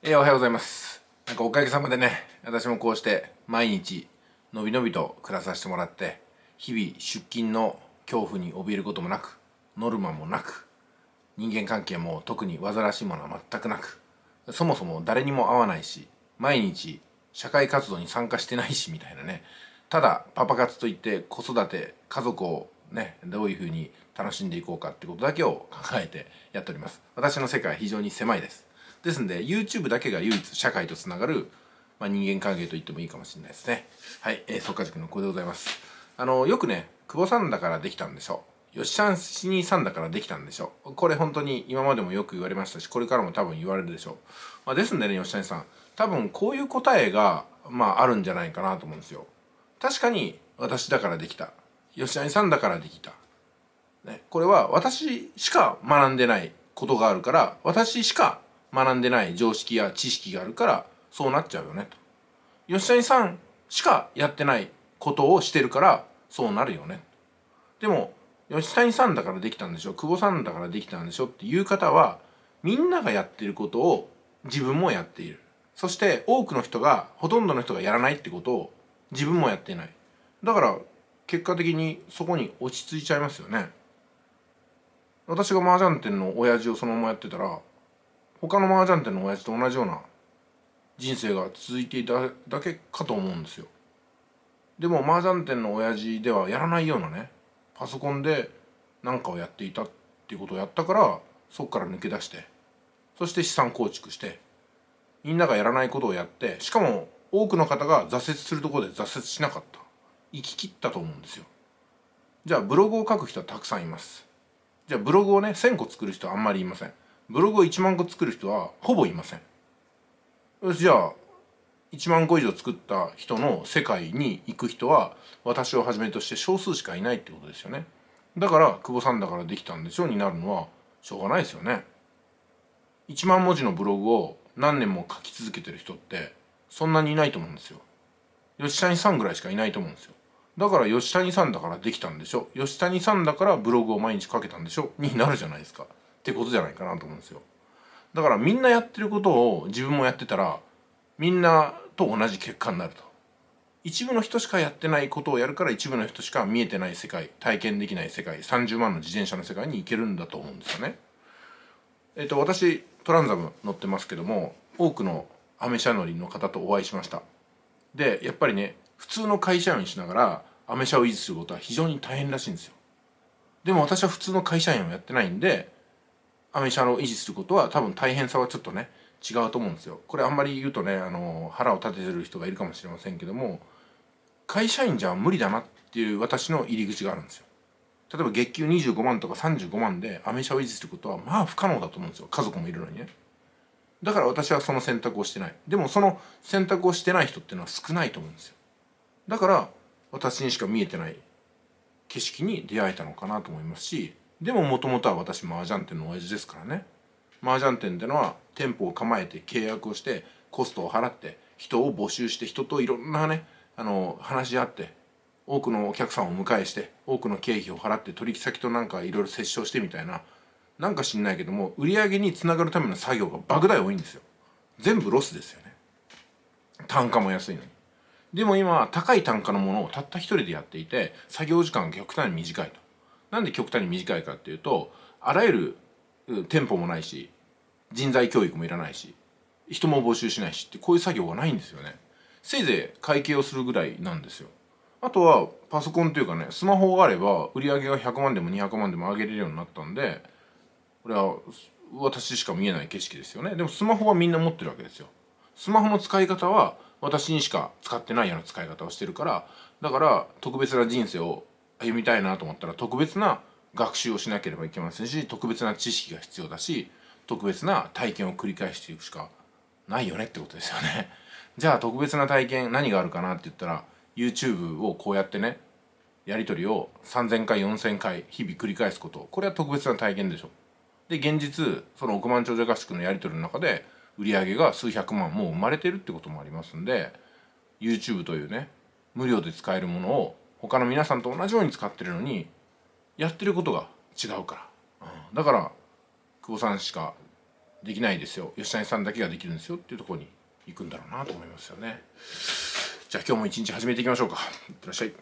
えー、おはようございますなんかおかげさまでね私もこうして毎日のびのびと暮らさせてもらって日々出勤の恐怖に怯えることもなくノルマもなく人間関係も特に煩わしいものは全くなくそもそも誰にも会わないし毎日社会活動に参加してないしみたいなねただパパ活といって子育て家族をねどういうふうに楽しんでいこうかってことだけを考えてやっております私の世界は非常に狭いですですんで YouTube だけが唯一社会とつながる、まあ、人間関係と言ってもいいかもしれないですねはい、えー、即家塾の子でございますあのよくね久保さんだからできたんでしょう。よっしゃんしにさんだからできたんでしょう。これ本当に今までもよく言われましたしこれからも多分言われるでしょう、まあ、ですんでねよっしゃんさん多分こういう答えがまああるんじゃないかなと思うんですよ確かに私だからできたよし吉んさんだからできた、ね、これは私しか学んでないことがあるから私しか学んでない常識や知識があるからそうなっちゃうよねと吉谷さんしかやってないことをしてるからそうなるよねでも吉谷さんだからできたんでしょ久保さんだからできたんでしょっていう方はみんながやってることを自分もやっているそして多くの人がほとんどの人がやらないってことを自分もやってないだから結果的にそこに落ち着いちゃいますよね私が麻雀店の親父をそのままやってたら他の麻雀店の親父と同じような人生が続いていただけかと思うんですよでも麻雀店の親父ではやらないようなねパソコンで何かをやっていたっていうことをやったからそこから抜け出してそして資産構築してみんながやらないことをやってしかも多くの方が挫折するところで挫折しなかった行き切ったと思うんですよじゃあブログを書く人はたくさんいますじゃあブログをね1000個作る人はあんまりいませんブログを1万個作る人はほぼいませんじゃあ1万個以上作った人の世界に行く人は私をはじめとして少数しかいないってことですよねだから久保さんだからできたんでしょになるのはしょうがないですよね1万文字のブログを何年も書き続けてる人ってそんなにいないと思うんですよ吉谷さんぐらいしかいないと思うんですよだから吉谷さんだからできたんでしょ吉谷さんだからブログを毎日書けたんでしょになるじゃないですかってことじゃないかなと思うんですよだからみんなやってることを自分もやってたらみんなと同じ結果になると一部の人しかやってないことをやるから一部の人しか見えてない世界体験できない世界30万の自転車の世界に行けるんだと思うんですよねえっと私トランザム乗ってますけども多くのアメ車乗りの方とお会いしましたでやっぱりね普通の会社員しながらアメ車を維持することは非常に大変らしいんですよでも私は普通の会社員をやってないんでアメ車を維持することは多分大変さはちょっとね違うと思うんですよ。これあんまり言うとねあの腹を立ててる人がいるかもしれませんけども会社員じゃ無理だなっていう私の入り口があるんですよ。例えば月給25万とか35万でアメ車を維持することはまあ不可能だと思うんですよ家族もいるのにね。だから私はその選択をしてない。でもその選択をしてない人っていうのは少ないと思うんですよ。だから私にしか見えてない景色に出会えたのかなと思いますしでももともとは私麻雀店の親父ですからね麻雀店ってのは店舗を構えて契約をしてコストを払って人を募集して人といろんなねあの話し合って多くのお客さんを迎えして多くの経費を払って取引先となんかいろいろ折衝してみたいななんか知んないけども売り上げにつながるための作業が莫大多いんですよ全部ロスですよね単価も安いのにでも今高い単価のものをたった一人でやっていて作業時間が極端に短いとなんで極端に短いかっていうとあらゆる店舗もないし人材教育もいらないし人も募集しないしってこういう作業がないんですよねせいぜい会計をするぐらいなんですよあとはパソコンというかねスマホがあれば売り上げが100万でも200万でも上げれるようになったんでこれは私しか見えない景色ですよねでもスマホはみんな持ってるわけですよスマホの使い方は私にしか使ってないような使い方をしてるからだから特別な人生を歩みたいなと思ったら特別な学習をしなければいけませんし特別な知識が必要だし特別な体験を繰り返していくしかないよねってことですよね。じゃあ特別な体験何があるかなって言ったら YouTube をこうやってねやり取りを3,000回4,000回日々繰り返すことこれは特別な体験でしょ。で現実その億万長者合宿のやり取りの中で売り上げが数百万もう生まれてるってこともありますんで YouTube というね無料で使えるものを他の皆さんと同じように使ってるのにやってることが違うから、うん、だから久保さんしかできないですよ吉谷さんだけができるんですよっていうところに行くんだろうなと思いますよねじゃあ今日も一日始めていきましょうかいってらっしゃい